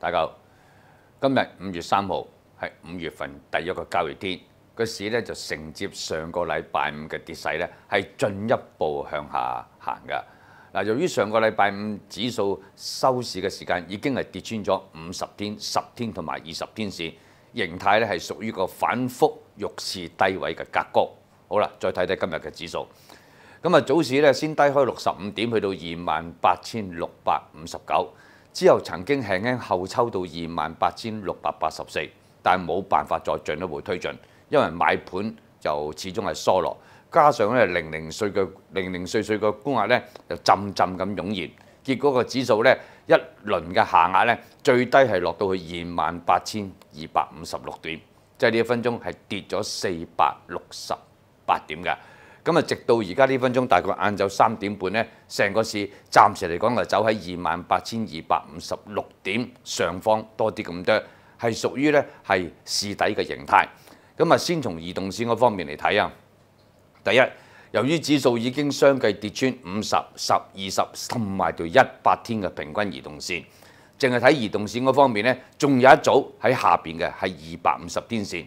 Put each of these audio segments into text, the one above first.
大家好，今日五月三號係五月份第一個交易天，個市咧就承接上個禮拜五嘅跌勢咧，係進一步向下行嘅。嗱，由於上個禮拜五指數收市嘅時間已經係跌穿咗五十天、十天同埋二十天線形態咧，係屬於個反覆弱市低位嘅格局。好啦，再睇睇今日嘅指數，咁啊，早市咧先低開六十五點，去到二萬八千六百五十九。之後曾經輕輕後抽到二萬八千六百八十四，但係冇辦法再進一步推進，因為買盤就始終係疏落，加上咧零零碎個零零碎碎個沽壓咧就陣陣咁湧現，結果個指數咧一輪嘅下壓咧最低係落到去二萬八千二百五十六點，即係呢一分鐘係跌咗四百六十八點㗎。咁啊，直到而家呢分鐘，大概晏晝三點半咧，成個市暫時嚟講係走喺二萬八千二百五十六點上方多啲咁多，係屬於咧係市底嘅形態。咁啊，先從移動線嗰方面嚟睇啊，第一，由於指數已經相繼跌穿五十、十、二十，同埋到一百天嘅平均移動線，淨係睇移動線嗰方面咧，仲有一組喺下邊嘅係二百五十天線。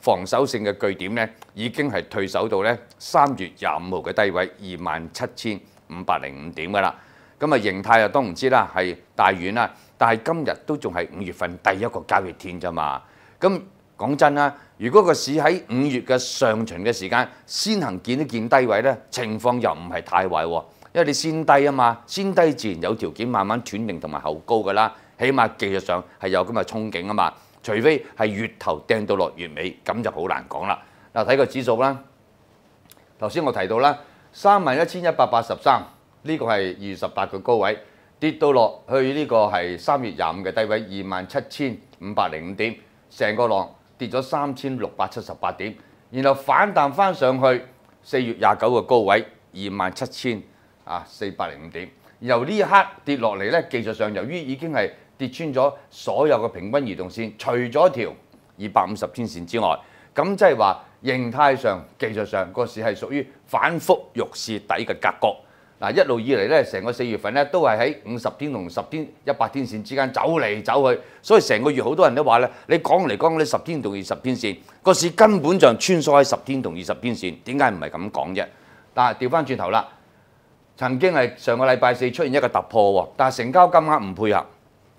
防守性嘅據點呢，已經係退守到呢三月廿五號嘅低位二萬七千五百零五點㗎啦。咁啊形態啊，都唔知啦，係大遠啦。但係今日都仲係五月份第一個交易天咋嘛？咁講真啦，如果個市喺五月嘅上旬嘅時間先行見一見低位呢，情況又唔係太壞喎。因為你先低啊嘛，先低自然有條件慢慢斷定同埋後高㗎啦。起碼技術上係有咁嘅憧憬啊嘛。除非係月頭掟到落月尾，咁就好難講啦。嗱，睇個指數啦，頭先我提到啦，三萬一千一百八十三呢個係二十八個高位，跌到落去呢個係三月廿五嘅低位二萬七千五百零五點，成個浪跌咗三千六百七十八點，然後反彈翻上去四月廿九個高位二萬七千啊四百零五點，由呢一刻跌落嚟咧，技術上由於已經係跌穿咗所有嘅平均移動線，除咗條二百五十天線之外，咁即係話形態上、技術上個市係屬於反覆欲市底嘅格局。嗱，一路以嚟咧，成個四月份咧都係喺五十天同十天、一百天線之間走嚟走去，所以成個月好多人都話咧，你講嚟講去，十天同二十天線個市根本就穿梭喺十天同二十天線，點解唔係咁講啫？但係調翻轉頭啦，曾經係上個禮拜四出現一個突破，但係成交金額唔配合。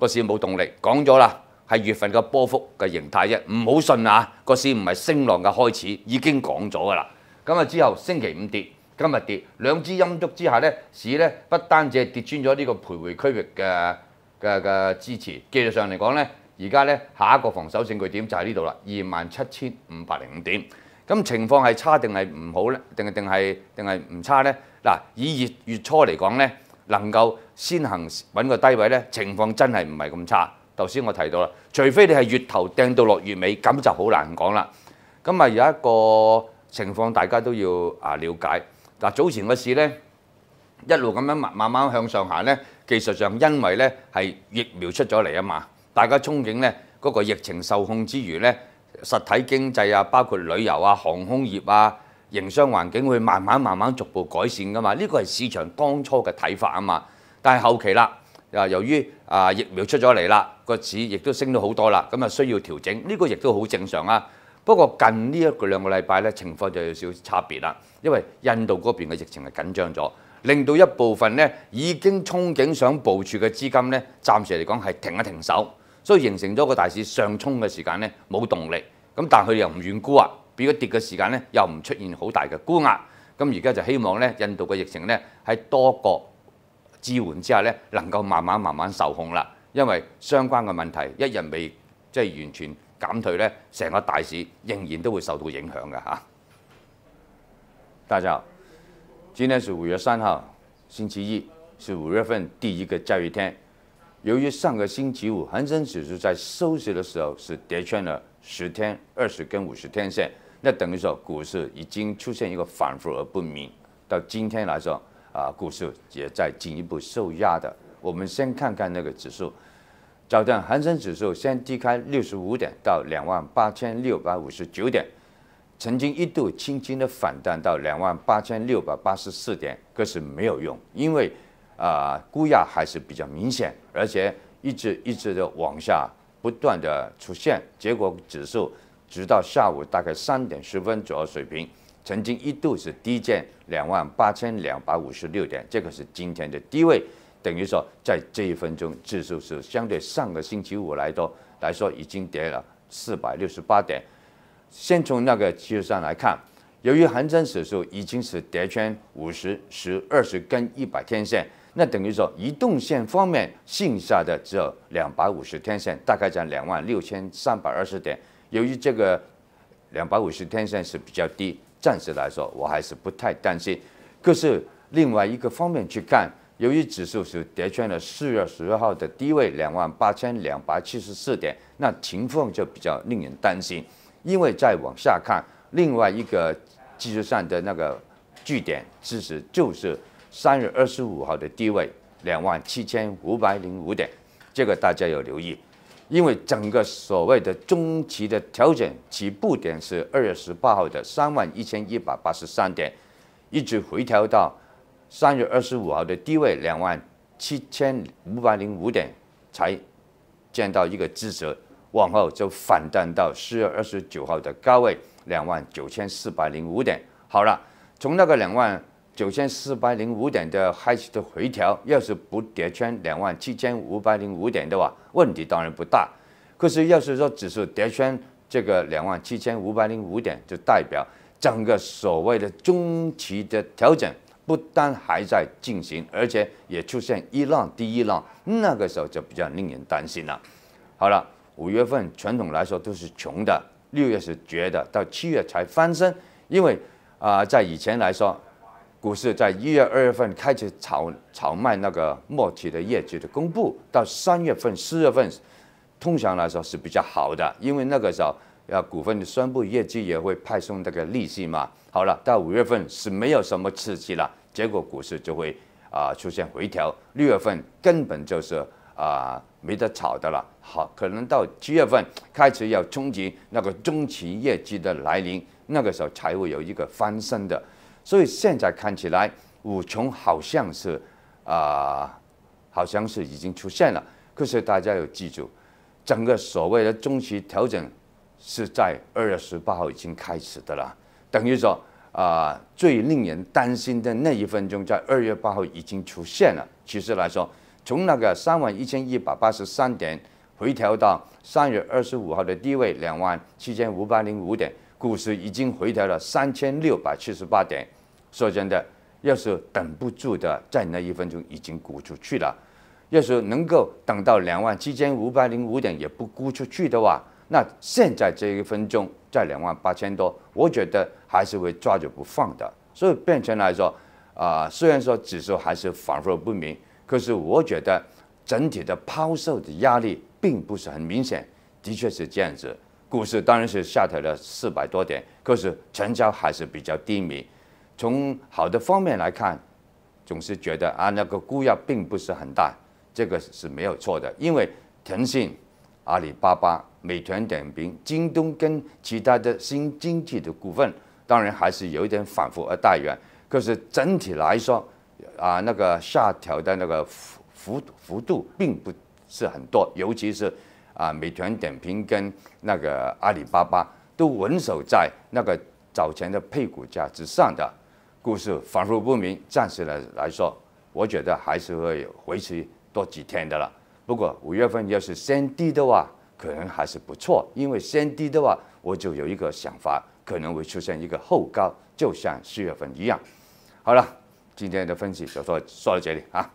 個市冇動力，講咗啦，係月份個波幅嘅形態啫，唔好信啊！個市唔係升浪嘅開始，已經講咗㗎啦。咁啊，之後星期五跌，今日跌，兩支陰足之下咧，市咧不單止係跌穿咗呢個徘徊區域嘅嘅嘅支持，技術上嚟講咧，而家咧下一個防守證據點就喺呢度啦，二萬七千五百零五點。咁情況係差定係唔好咧？定係定係定係唔差咧？嗱，以月月初嚟講咧。能夠先行揾個低位咧，情況真係唔係咁差。頭先我提到啦，除非你係月頭掟到落月尾，咁就好難講啦。咁啊有一個情況，大家都要啊了解。嗱，早前嘅市咧一路咁樣慢慢慢向上行咧，技術上因為咧係疫苗出咗嚟啊嘛，大家憧憬咧嗰個疫情受控之餘咧，實體經濟啊，包括旅遊啊、航空業啊。營商環境會慢慢慢慢逐步改善㗎嘛？呢個係市場當初嘅睇法啊嘛。但係後期啦，由於啊疫苗出咗嚟啦，個市亦都升到好多啦，咁啊需要調整，呢個亦都好正常啊。不過近呢一個兩個禮拜咧，情況就有少少差別啦，因為印度嗰邊嘅疫情係緊張咗，令到一部分咧已經憧憬想部署嘅資金咧，暫時嚟講係停一停手，所以形成咗個大市上衝嘅時間咧冇動力。咁但係佢又唔願沽啊。如果跌嘅時間咧，又唔出現好大嘅高壓，咁而家就希望咧，印度嘅疫情咧喺多國支援之下咧，能夠慢慢慢慢受控啦。因為相關嘅問題，一日未即係完全減退咧，成個大市仍然都會受到影響嘅嚇。大家好，今天是五月三號，星期一是五月份第一個交易天。由於上個星期五，很生指數在收市的時候是跌穿了十天、二十跟五十天線。那等于说，股市已经出现一个反复而不明。到今天来说，啊，股市也在进一步受压的。我们先看看那个指数，早段恒生指数先低开六十五点到两万八千六百五十九点，曾经一度轻轻的反弹到两万八千六百八十四点，可是没有用，因为啊，估压还是比较明显，而且一直一直的往下不断的出现，结果指数。直到下午大概三点十分左右水平，曾经一度是低见两万八千两百五十六点，这个是今天的低位。等于说，在这一分钟指数是相对上个星期五来多来说已经跌了四百六十八点。先从那个技术上来看，由于恒生指数已经是跌穿五十、十、二十跟一百天线，那等于说移动线方面剩下的只有两百五十天线，大概在两万六千三百二十点。由于这个两百五十天线是比较低，暂时来说我还是不太担心。可是另外一个方面去看，由于指数是跌穿了四月十二号的低位两万八千两百七十四点，那情况就比较令人担心。因为再往下看，另外一个技术上的那个据点支持就是三月二十五号的低位两万七千五百零五点，这个大家要留意。因为整个所谓的中期的调整起步点是二月十八号的三万一千一百八十三点，一直回调到三月二十五号的低位两万七千五百零五点，才见到一个支持，往后就反弹到四月二十九号的高位两万九千四百零五点。好了，从那个两万。九千四百零五点的开始的回调，要是不跌穿两万七千五百零五点的话，问题当然不大。可是，要是说指数跌穿这个两万七千五百零五点，就代表整个所谓的中期的调整不单还在进行，而且也出现一浪第一浪，那个时候就比较令人担心了。好了，五月份传统来说都是穷的，六月是绝的，到七月才翻身，因为啊，在以前来说。股市在一月、二月份开始炒炒卖那个末期的业绩的公布，到三月份、四月份，通常来说是比较好的，因为那个时候要股份宣布业绩也会派送那个利息嘛。好了，到五月份是没有什么刺激了，结果股市就会啊出现回调。六月份根本就是啊没得炒的了。好，可能到七月份开始要冲击那个中期业绩的来临，那个时候才会有一个翻身的。所以现在看起来，五穷好像是啊，好像是已经出现了。可是大家要记住，整个所谓的中期调整是在二月十八号已经开始的了。等于说啊，最令人担心的那一分钟在二月八号已经出现了。其实来说，从那个三万一千一百八十三点回调到三月二十五号的低位两万七千五百零五点。股市已经回调了三千六百七十八点，说真的，要是等不住的，在那一分钟已经估出去了；要是能够等到两万七千五百零五点也不估出去的话，那现在这一分钟在两万八千多，我觉得还是会抓着不放的。所以，变成来说，啊，虽然说指数还是反复不明，可是我觉得整体的抛售的压力并不是很明显，的确是这样子。股市当然是下调了四百多点，可是成交还是比较低迷。从好的方面来看，总是觉得啊，那个股压并不是很大，这个是没有错的。因为腾讯、阿里巴巴、美团点评、京东跟其他的新经济的股份，当然还是有一点反复而大元。可是整体来说，啊，那个下调的那个幅幅度并不是很多，尤其是。啊，美团点评跟那个阿里巴巴都稳守在那个早前的配股价之上的，故事反复不明。暂时来来说，我觉得还是会有维持多几天的了。不过五月份要是先低的话，可能还是不错，因为先低的话，我就有一个想法，可能会出现一个后高，就像四月份一样。好了，今天的分析就说说到这里啊。